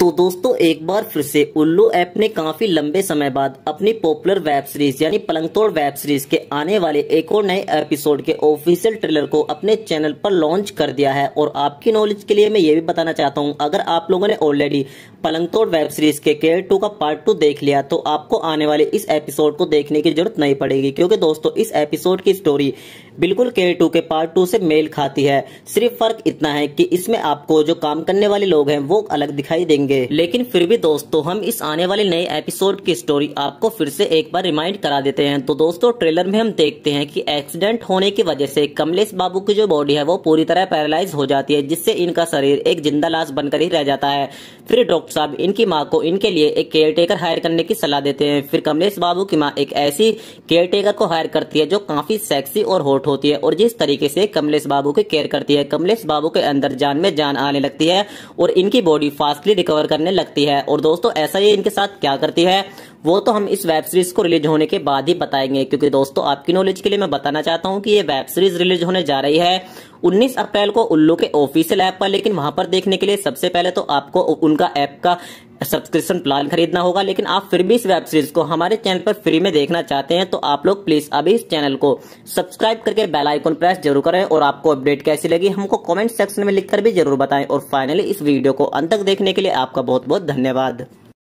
तो दोस्तों एक बार फिर से उल्लू ऐप ने काफी लंबे समय बाद अपनी पॉपुलर वेब सीरीज यानी पलंगतोड़ वेब सीरीज के आने वाले एक और नए एपिसोड के ऑफिशियल ट्रेलर को अपने चैनल पर लॉन्च कर दिया है और आपकी नॉलेज के लिए मैं ये भी बताना चाहता हूँ अगर आप लोगों ने ऑलरेडी पलंगतोड़ वेब सीरीज के केयर टू का पार्ट टू देख लिया तो आपको आने वाले इस एपिसोड को देखने की जरूरत नहीं पड़ेगी क्योंकि दोस्तों इस एपिसोड की स्टोरी बिल्कुल के टू के पार्ट टू से मेल खाती है सिर्फ फर्क इतना है कि इसमें आपको जो काम करने वाले लोग हैं वो अलग दिखाई देंगे लेकिन फिर भी दोस्तों हम इस आने वाले नए एपिसोड की स्टोरी आपको फिर से एक बार रिमाइंड करा देते हैं तो दोस्तों ट्रेलर में हम देखते हैं की एक्सीडेंट होने की वजह से कमलेश बाबू की जो बॉडी है वो पूरी तरह पैरालाइज हो जाती है जिससे इनका शरीर एक जिंदा लाश बनकर ही रह जाता है फिर डॉक्टर साहब इनकी माँ को इनके लिए एक केयर टेकर हायर करने की सलाह देते हैं फिर कमलेश बाबू की माँ एक ऐसी केयर टेकर को हायर करती है जो काफी सेक्सी और हॉट होती है और जिस तरीके से कमलेश बाबू की केयर करती है कमलेश बाबू के अंदर जान में जान आने लगती है और इनकी बॉडी फास्टली रिकवर करने लगती है और दोस्तों ऐसा ये इनके साथ क्या करती है वो तो हम इस वेब सीरीज को रिलीज होने के बाद ही बताएंगे क्योंकि दोस्तों आपकी नॉलेज के लिए मैं बताना चाहता हूँ कि ये वेब सीरीज रिलीज होने जा रही है 19 अप्रैल को उल्लू के ऑफिशियल ऐप पर लेकिन वहां पर देखने के लिए सबसे पहले तो आपको उनका ऐप का सब्सक्रिप्शन प्लान खरीदना होगा लेकिन आप फिर भी इस वेब सीरीज को हमारे चैनल पर फ्री में देखना चाहते हैं तो आप लोग प्लीज अभी इस चैनल को सब्सक्राइब करके बेल आइकन प्रेस जरूर करें और आपको अपडेट कैसी लगी हमको कमेंट सेक्शन में लिखकर भी जरूर बताएं और फाइनली इस वीडियो को अंत तक देखने के लिए आपका बहुत बहुत धन्यवाद